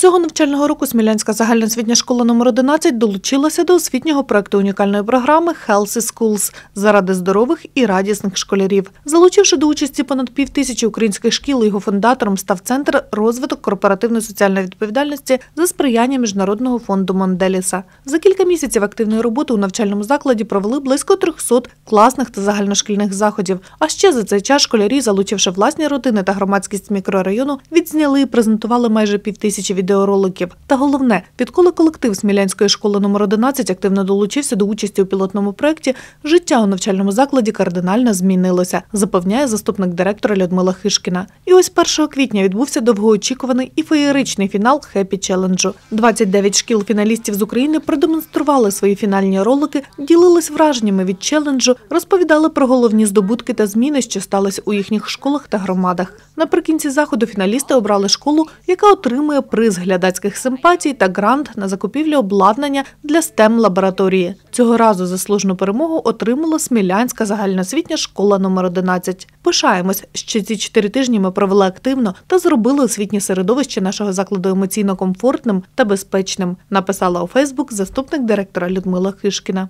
Цього навчального року Смілянська загальноосвітня школа номер 11 долучилася до освітнього проекту унікальної програми «Healthy Schools» заради здорових і радісних школярів. Залучивши до участі понад пів тисячі українських шкіл, його фундатором став центр розвиток корпоративної соціальної відповідальності за сприяння міжнародного фонду Манделіса. За кілька місяців активної роботи у навчальному закладі провели близько 300 класних та загальношкільних заходів. А ще за цей час школярі, залучивши власні родини та громадськість мікрорайону, відзняли і презентували майже пів тисячі від відеороликів. Та головне, відколи колектив Смілянської школи номер 11 активно долучився до участі у пілотному проєкті, життя у навчальному закладі кардинально змінилося, запевняє заступник директора Людмила Хишкіна. І ось 1 квітня відбувся довгоочікуваний і феєричний фінал хеппі челенджу. 29 шкіл фіналістів з України продемонстрували свої фінальні ролики, ділились враженнями від челенджу, розповідали про головні здобутки та зміни, що сталися у їхніх школах та громадах. Наприкінці заходу фіналісти обрали школу, яка отримує приз глядацьких симпатій та грант на закупівлю обладнання для stem лабораторії. Цього разу заслужену перемогу отримала Смілянська загальноосвітня школа номер 11. Пишаємось, що ці чотири тижні ми провели активно та зробили освітнє середовище нашого закладу емоційно комфортним та безпечним. Написала у Фейсбук заступник директора Людмила Хишкіна.